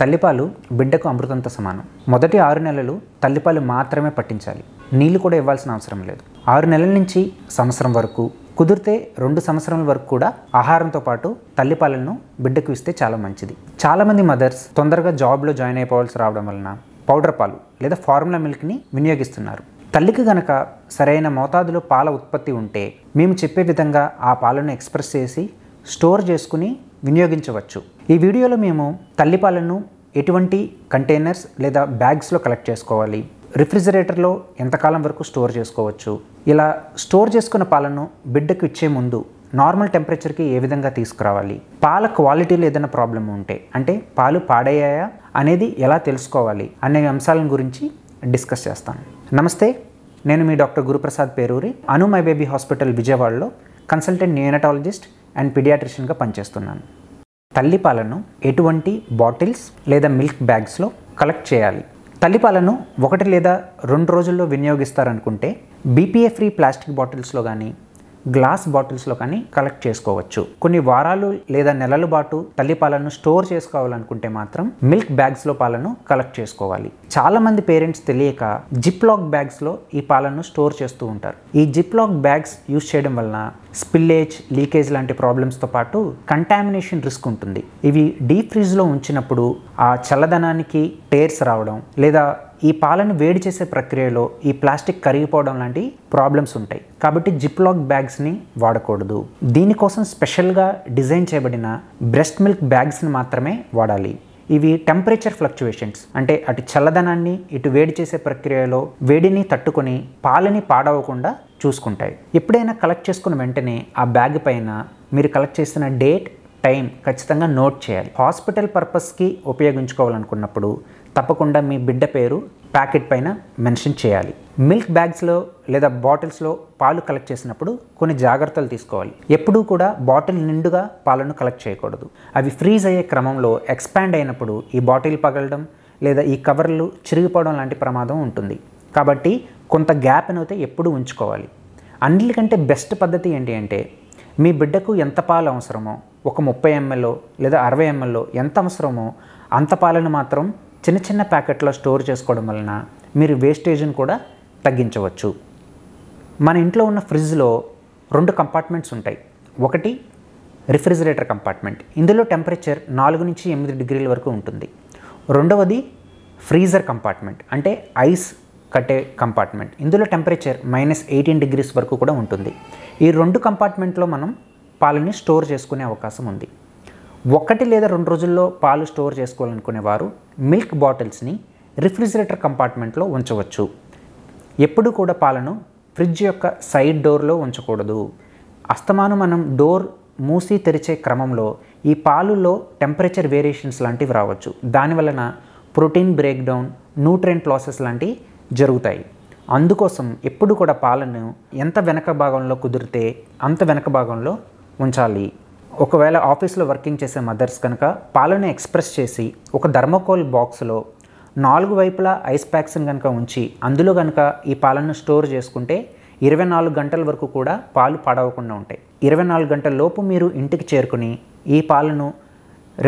తల్లిపాలు బిడ్డకు అమృతంత సమానం మొదటి ఆరు నెలలు తల్లిపాలు మాత్రమే పట్టించాలి నీళ్లు కూడా ఇవ్వాల్సిన అవసరం లేదు ఆరు నెలల నుంచి సంవత్సరం వరకు కుదిరితే రెండు సంవత్సరాల వరకు కూడా ఆహారంతో పాటు తల్లిపాలను బిడ్డకు ఇస్తే చాలా మంచిది చాలామంది మదర్స్ తొందరగా జాబ్లో జాయిన్ అయిపోవాల్సి రావడం వలన పౌడర్ పాలు లేదా ఫార్ములా మిల్క్ని వినియోగిస్తున్నారు తల్లికి గనక సరైన మోతాదులో పాల ఉత్పత్తి ఉంటే మేము చెప్పే విధంగా ఆ పాలను ఎక్స్ప్రెస్ చేసి స్టోర్ చేసుకుని వినియోగించవచ్చు ఈ వీడియోలో మేము తల్లిపాలను ఎటువంటి కంటైనర్స్ లేదా బ్యాగ్స్లో కలెక్ట్ చేసుకోవాలి రిఫ్రిజిరేటర్లో ఎంతకాలం వరకు స్టోర్ చేసుకోవచ్చు ఇలా స్టోర్ చేసుకున్న పాలను బిడ్డకు ఇచ్చే ముందు నార్మల్ టెంపరేచర్కి ఏ విధంగా తీసుకురావాలి పాల క్వాలిటీలో ఏదైనా ప్రాబ్లం ఉంటే అంటే పాలు పాడయ్యాయా అనేది ఎలా తెలుసుకోవాలి అనే అంశాలను గురించి డిస్కస్ చేస్తాను నమస్తే నేను మీ డాక్టర్ గురుప్రసాద్ పేరూరి అను మై బేబీ హాస్పిటల్ విజయవాడలో కన్సల్టెంట్ న్యూనటాలజిస్ట్ అండ్ పిడియాట్రిషియన్గా పనిచేస్తున్నాను తల్లిపాలను ఎటువంటి బాటిల్స్ లేదా మిల్క్ బ్యాగ్స్లో కలెక్ట్ చేయాలి తల్లిపాలను ఒకటి లేదా రెండు రోజుల్లో వినియోగిస్తారనుకుంటే బీపీఏ ఫ్రీ ప్లాస్టిక్ బాటిల్స్లో కానీ గ్లాస్ బాటిల్స్లో కానీ కలెక్ట్ చేసుకోవచ్చు కొన్ని వారాలు లేదా నెలల పాటు తల్లి పాలను స్టోర్ చేసుకోవాలనుకుంటే మాత్రం మిల్క్ బ్యాగ్స్లో పాలను కలెక్ట్ చేసుకోవాలి చాలామంది పేరెంట్స్ తెలియక జిప్లాక్ బ్యాగ్స్లో ఈ పాలను స్టోర్ చేస్తూ ఉంటారు ఈ జిప్లాక్ బ్యాగ్స్ యూజ్ చేయడం వలన స్పిల్లేజ్ లీకేజ్ లాంటి ప్రాబ్లమ్స్తో పాటు కంటామినేషన్ రిస్క్ ఉంటుంది ఇవి డీప్ ఫ్రిడ్జ్లో ఉంచినప్పుడు ఆ చల్లదనానికి టేర్స్ రావడం లేదా ఈ పాలను వేడి చేసే ప్రక్రియలో ఈ ప్లాస్టిక్ కరిగిపోవడం లాంటి ప్రాబ్లమ్స్ ఉంటాయి కాబట్టి జిప్ జిప్లాక్ బ్యాగ్స్ని వాడకూడదు దీనికోసం స్పెషల్గా డిజైన్ చేయబడిన బ్రెస్ట్ మిల్క్ బ్యాగ్స్ని మాత్రమే వాడాలి ఇవి టెంపరేచర్ ఫ్లక్చువేషన్స్ అంటే అటు చల్లదనాన్ని ఇటు వేడి చేసే ప్రక్రియలో వేడిని తట్టుకొని పాలని పాడవకుండా చూసుకుంటాయి ఎప్పుడైనా కలెక్ట్ చేసుకున్న వెంటనే ఆ బ్యాగ్ పైన మీరు కలెక్ట్ చేసిన డేట్ టైం ఖచ్చితంగా నోట్ చేయాలి హాస్పిటల్ పర్పస్కి ఉపయోగించుకోవాలనుకున్నప్పుడు తప్పకుండా మీ బిడ్డ పేరు ప్యాకెట్ పైన మెన్షన్ చేయాలి మిల్క్ బ్యాగ్స్లో లేదా బాటిల్స్లో పాలు కలెక్ట్ చేసినప్పుడు కొన్ని జాగ్రత్తలు తీసుకోవాలి ఎప్పుడూ కూడా బాటిల్ నిండుగా పాలను కలెక్ట్ చేయకూడదు అవి ఫ్రీజ్ అయ్యే క్రమంలో ఎక్స్పాండ్ అయినప్పుడు ఈ బాటిల్ పగలడం లేదా ఈ కవర్లు చిరిగిపోవడం లాంటి ప్రమాదం ఉంటుంది కాబట్టి కొంత గ్యాప్ అయితే ఎప్పుడూ ఉంచుకోవాలి అన్నిటికంటే బెస్ట్ పద్ధతి ఏంటి అంటే మీ బిడ్డకు ఎంత పాలు అవసరమో ఒక ముప్పై ఎంఎల్లో లేదా అరవై ఎంఎల్లో ఎంత అవసరమో అంత పాలను మాత్రం చిన్న చిన్న ప్యాకెట్లో స్టోర్ చేసుకోవడం వలన మీరు వేస్టేజ్ని కూడా తగ్గించవచ్చు మన ఇంట్లో ఉన్న ఫ్రిడ్జ్లో రెండు కంపార్ట్మెంట్స్ ఉంటాయి ఒకటి రిఫ్రిజిరేటర్ కంపార్ట్మెంట్ ఇందులో టెంపరేచర్ నాలుగు నుంచి ఎనిమిది డిగ్రీల వరకు ఉంటుంది రెండవది ఫ్రీజర్ కంపార్ట్మెంట్ అంటే ఐస్ కట్టే కంపార్ట్మెంట్ ఇందులో టెంపరేచర్ మైనస్ ఎయిటీన్ డిగ్రీస్ వరకు కూడా ఉంటుంది ఈ రెండు కంపార్ట్మెంట్లో మనం పాలని స్టోర్ చేసుకునే అవకాశం ఉంది ఒకటి లేదా రెండు రోజుల్లో పాలు స్టోర్ చేసుకోవాలనుకునేవారు మిల్క్ బాటిల్స్ని రిఫ్రిజిరేటర్ కంపార్ట్మెంట్లో ఉంచవచ్చు ఎప్పుడు కూడా పాలను ఫ్రిడ్జ్ యొక్క సైడ్ డోర్లో ఉంచకూడదు అస్తమానం మనం డోర్ మూసి తెరిచే క్రమంలో ఈ పాలులో టెంపరేచర్ వేరియేషన్స్ లాంటివి రావచ్చు దానివలన ప్రోటీన్ బ్రేక్డౌన్ న్యూట్రెంట్ లాసెస్ లాంటివి జరుగుతాయి అందుకోసం ఎప్పుడు కూడా పాలను ఎంత వెనక భాగంలో కుదిరితే అంత వెనక భాగంలో ఉంచాలి ఒకవేళ ఆఫీస్లో వర్కింగ్ చేసే మదర్స్ కనుక పాలను ఎక్స్ప్రెస్ చేసి ఒక ధర్మకోల్ బాక్స్లో నాలుగు వైపులా ఐస్ ప్యాక్స్ని కనుక ఉంచి అందులో కనుక ఈ పాలను స్టోర్ చేసుకుంటే ఇరవై నాలుగు గంటల వరకు కూడా పాలు పాడవకుండా ఉంటాయి ఇరవై నాలుగు గంటల లోపు మీరు ఇంటికి చేరుకుని ఈ పాలను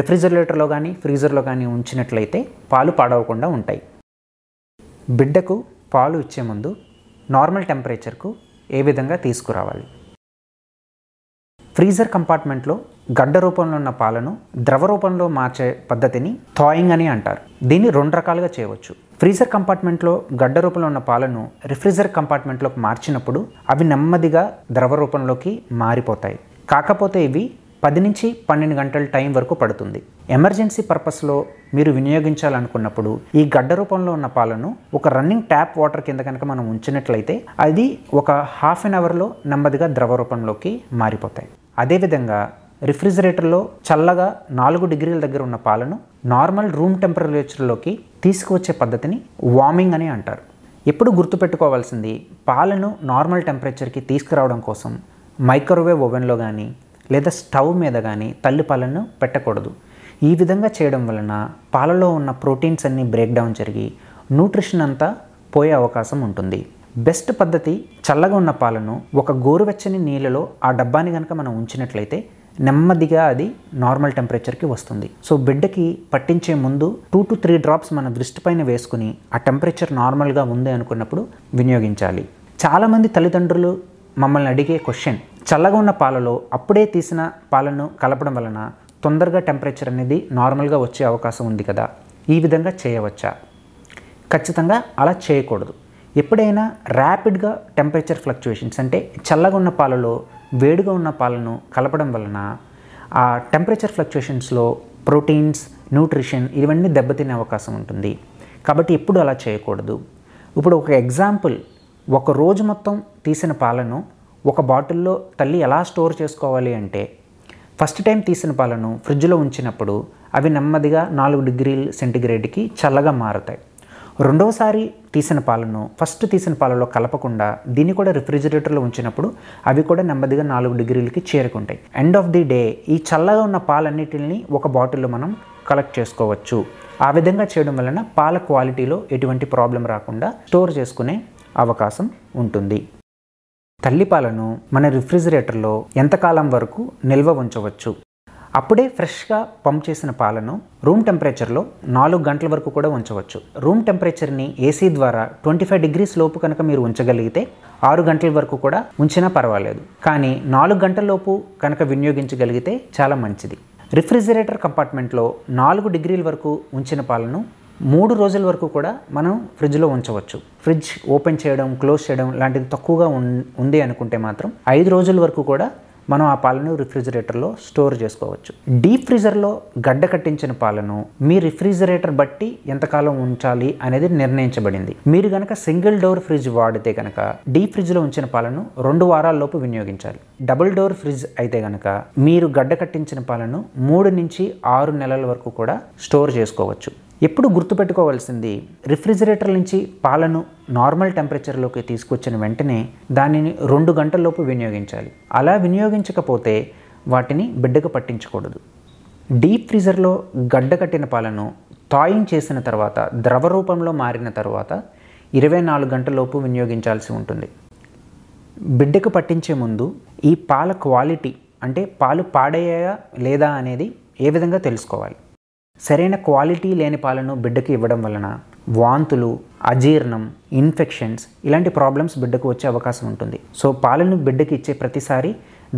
రెఫ్రిజిరేటర్లో కానీ ఫ్రీజర్లో కానీ ఉంచినట్లయితే పాలు పాడవకుండా ఉంటాయి బిడ్డకు పాలు ఇచ్చే ముందు నార్మల్ టెంపరేచర్కు ఏ విధంగా తీసుకురావాలి ఫ్రీజర్ కంపార్ట్మెంట్లో గడ్డ రూపంలో ఉన్న పాలను ద్రవ రూపంలో మార్చే పద్ధతిని థాయింగ్ అని అంటారు దీన్ని రెండు రకాలుగా చేయవచ్చు ఫ్రీజర్ కంపార్ట్మెంట్లో గడ్డ రూపంలో ఉన్న పాలను రిఫ్రిజర్ కంపార్ట్మెంట్లోకి మార్చినప్పుడు అవి నెమ్మదిగా ద్రవ రూపంలోకి మారిపోతాయి కాకపోతే ఇవి పది నుంచి పన్నెండు గంటల టైం వరకు పడుతుంది ఎమర్జెన్సీ పర్పస్లో మీరు వినియోగించాలనుకున్నప్పుడు ఈ గడ్డ రూపంలో ఉన్న పాలను ఒక రన్నింగ్ ట్యాప్ వాటర్ కింద కనుక మనం ఉంచినట్లయితే అది ఒక హాఫ్ అన్ అవర్లో నెమ్మదిగా ద్రవ రూపంలోకి మారిపోతాయి అదేవిధంగా రిఫ్రిజిరేటర్లో చల్లగా నాలుగు డిగ్రీల దగ్గర ఉన్న పాలను నార్మల్ రూమ్ టెంపరేచర్లోకి తీసుకువచ్చే పద్ధతిని వార్మింగ్ అని అంటారు ఎప్పుడు గుర్తుపెట్టుకోవాల్సింది పాలను నార్మల్ టెంపరేచర్కి తీసుకురావడం కోసం మైక్రోవేవ్ ఓవెన్లో కానీ లేదా స్టవ్ మీద కానీ తల్లి పాలను పెట్టకూడదు ఈ విధంగా చేయడం వలన పాలలో ఉన్న ప్రోటీన్స్ అన్నీ బ్రేక్డౌన్ జరిగి న్యూట్రిషన్ అంతా పోయే అవకాశం ఉంటుంది బెస్ట్ పద్ధతి చల్లగా ఉన్న పాలను ఒక గోరువెచ్చని నీళ్ళలో ఆ డబ్బాని కనుక మనం ఉంచినట్లయితే నెమ్మదిగా అది నార్మల్ టెంపరేచర్కి వస్తుంది సో బిడ్డకి పట్టించే ముందు టూ టు త్రీ డ్రాప్స్ మన పైన వేసుకుని ఆ టెంపరేచర్ నార్మల్గా ఉంది అనుకున్నప్పుడు వినియోగించాలి చాలామంది తల్లిదండ్రులు మమ్మల్ని అడిగే క్వశ్చన్ చల్లగా ఉన్న పాలలో అప్పుడే తీసిన పాలను కలపడం వలన తొందరగా టెంపరేచర్ అనేది నార్మల్గా వచ్చే అవకాశం ఉంది కదా ఈ విధంగా చేయవచ్చా ఖచ్చితంగా అలా చేయకూడదు ఎప్పుడైనా ర్యాపిడ్గా టెంపరేచర్ ఫ్లక్చుయేషన్స్ అంటే చల్లగా ఉన్న పాలలో వేడిగా ఉన్న పాలను కలపడం వలన ఆ టెంపరేచర్ ఫ్లక్చుయేషన్స్లో ప్రోటీన్స్ న్యూట్రిషన్ ఇవన్నీ దెబ్బతినే అవకాశం ఉంటుంది కాబట్టి ఎప్పుడు అలా చేయకూడదు ఇప్పుడు ఒక ఎగ్జాంపుల్ ఒక రోజు మొత్తం తీసిన పాలను ఒక బాటిల్లో తల్లి ఎలా స్టోర్ చేసుకోవాలి అంటే ఫస్ట్ టైం తీసిన పాలను ఫ్రిడ్జ్లో ఉంచినప్పుడు అవి నెమ్మదిగా నాలుగు డిగ్రీలు సెంటిగ్రేడ్కి చల్లగా మారుతాయి రెండవసారి తీసిన పాలను ఫస్ట్ తీసిన పాలలో కలపకుండా దీన్ని కూడా రిఫ్రిజిరేటర్లో ఉంచినప్పుడు అవి కూడా నెమ్మదిగా నాలుగు డిగ్రీలకి చేరుకుంటాయి ఎండ్ ఆఫ్ ది డే ఈ చల్లగా ఉన్న పాలన్నిటిని ఒక బాటిల్లో మనం కలెక్ట్ చేసుకోవచ్చు ఆ విధంగా చేయడం వలన పాల క్వాలిటీలో ఎటువంటి ప్రాబ్లం రాకుండా స్టోర్ చేసుకునే అవకాశం ఉంటుంది తల్లిపాలను మన రిఫ్రిజిరేటర్లో ఎంతకాలం వరకు నిల్వ ఉంచవచ్చు అప్పుడే ఫ్రెష్గా పంప్ చేసిన పాలను రూమ్ టెంపరేచర్లో నాలుగు గంటల వరకు కూడా ఉంచవచ్చు రూమ్ టెంపరేచర్ని ఏసీ ద్వారా ట్వంటీ ఫైవ్ డిగ్రీస్ లోపు కనుక మీరు ఉంచగలిగితే ఆరు గంటల వరకు కూడా ఉంచినా పర్వాలేదు కానీ నాలుగు గంటల లోపు కనుక వినియోగించగలిగితే చాలా మంచిది రిఫ్రిజిరేటర్ కంపార్ట్మెంట్లో నాలుగు డిగ్రీల వరకు ఉంచిన పాలను మూడు రోజుల వరకు కూడా మనం ఫ్రిడ్జ్లో ఉంచవచ్చు ఫ్రిడ్జ్ ఓపెన్ చేయడం క్లోజ్ చేయడం లాంటిది తక్కువగా ఉంది అనుకుంటే మాత్రం ఐదు రోజుల వరకు కూడా మనం ఆ పాలను రిఫ్రిజిరేటర్లో స్టోర్ చేసుకోవచ్చు డీప్ ఫ్రీజర్లో గడ్డ కట్టించిన పాలను మీ రిఫ్రిజిరేటర్ బట్టి ఎంతకాలం ఉంచాలి అనేది నిర్ణయించబడింది మీరు గనక సింగిల్ డోర్ ఫ్రిడ్జ్ వాడితే గనక డీప్ ఫ్రిడ్జ్లో ఉంచిన పాలను రెండు వారాల్లోపు వినియోగించాలి డబుల్ డోర్ ఫ్రిడ్జ్ అయితే గనక మీరు గడ్డ కట్టించిన పాలను మూడు నుంచి ఆరు నెలల వరకు కూడా స్టోర్ చేసుకోవచ్చు ఎప్పుడు గుర్తుపెట్టుకోవాల్సింది రిఫ్రిజిరేటర్ నుంచి పాలను నార్మల్ టెంపరేచర్లోకి తీసుకొచ్చిన వెంటనే దానిని రెండు గంటల్లోపు వినియోగించాలి అలా వినియోగించకపోతే వాటిని బిడ్డకు పట్టించకూడదు డీప్ ఫ్రీజర్లో గడ్డకట్టిన పాలను థాయింగ్ చేసిన తర్వాత ద్రవ రూపంలో మారిన తర్వాత ఇరవై నాలుగు గంటలలోపు వినియోగించాల్సి ఉంటుంది బిడ్డకు పట్టించే ముందు ఈ పాల క్వాలిటీ అంటే పాలు పాడయ్యాయా లేదా అనేది ఏ విధంగా తెలుసుకోవాలి సరైన క్వాలిటీ లేని పాలను బిడ్డకి ఇవ్వడం వలన వాంతులు అజీర్ణం ఇన్ఫెక్షన్స్ ఇలాంటి ప్రాబ్లమ్స్ బిడ్డకు వచ్చే అవకాశం ఉంటుంది సో పాలను బిడ్డకి ఇచ్చే ప్రతిసారి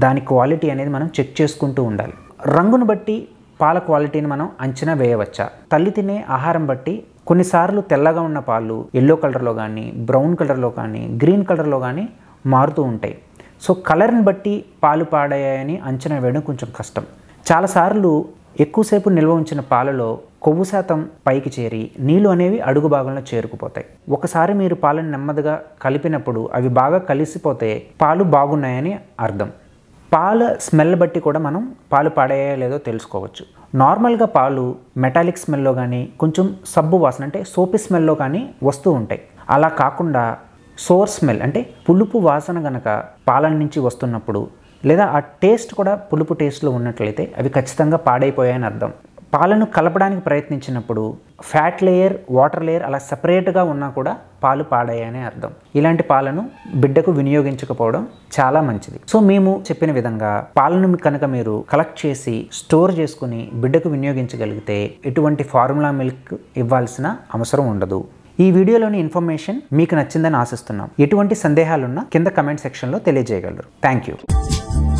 దాని క్వాలిటీ అనేది మనం చెక్ చేసుకుంటూ ఉండాలి రంగును బట్టి పాల క్వాలిటీని మనం అంచనా వేయవచ్చా తల్లి తినే ఆహారం బట్టి కొన్నిసార్లు తెల్లగా ఉన్న పాలు ఎల్లో కలర్లో కానీ బ్రౌన్ కలర్లో కానీ గ్రీన్ కలర్లో కానీ మారుతూ ఉంటాయి సో కలర్ని బట్టి పాలు పాడాయని అంచనా వేయడం కొంచెం కష్టం చాలాసార్లు ఎక్కువసేపు నిల్వ ఉంచిన పాలలో కొవ్వు శాతం పైకి చేరి నీళ్లు అనేవి అడుగు భాగంలో చేరుకుపోతాయి ఒకసారి మీరు పాలను నెమ్మదిగా కలిపినప్పుడు అవి బాగా కలిసిపోతే పాలు బాగున్నాయని అర్థం పాల స్మెల్ బట్టి కూడా మనం పాలు పాడేయా లేదో తెలుసుకోవచ్చు నార్మల్గా పాలు మెటాలిక్ స్మెల్లో కానీ కొంచెం సబ్బు వాసన అంటే సోపి స్మెల్లో కానీ వస్తూ ఉంటాయి అలా కాకుండా సోర్ స్మెల్ అంటే పులుపు వాసన గనక పాలన నుంచి వస్తున్నప్పుడు లేదా ఆ టేస్ట్ కూడా పులుపు టేస్ట్లో ఉన్నట్లయితే అవి ఖచ్చితంగా పాడైపోయాయని అర్థం పాలను కలపడానికి ప్రయత్నించినప్పుడు ఫ్యాట్ లేయర్ వాటర్ లేయర్ అలా సపరేట్గా ఉన్నా కూడా పాలు పాడాయనే అర్థం ఇలాంటి పాలను బిడ్డకు వినియోగించకపోవడం చాలా మంచిది సో మేము చెప్పిన విధంగా పాలను కనుక మీరు కలెక్ట్ చేసి స్టోర్ చేసుకుని బిడ్డకు వినియోగించగలిగితే ఎటువంటి ఫార్ములా మిల్క్ ఇవ్వాల్సిన అవసరం ఉండదు ఈ వీడియోలోని ఇన్ఫర్మేషన్ మీకు నచ్చిందని ఆశిస్తున్నాం ఎటువంటి సందేహాలున్నా కింద కమెంట్ సెక్షన్లో తెలియజేయగలరు థ్యాంక్ యూ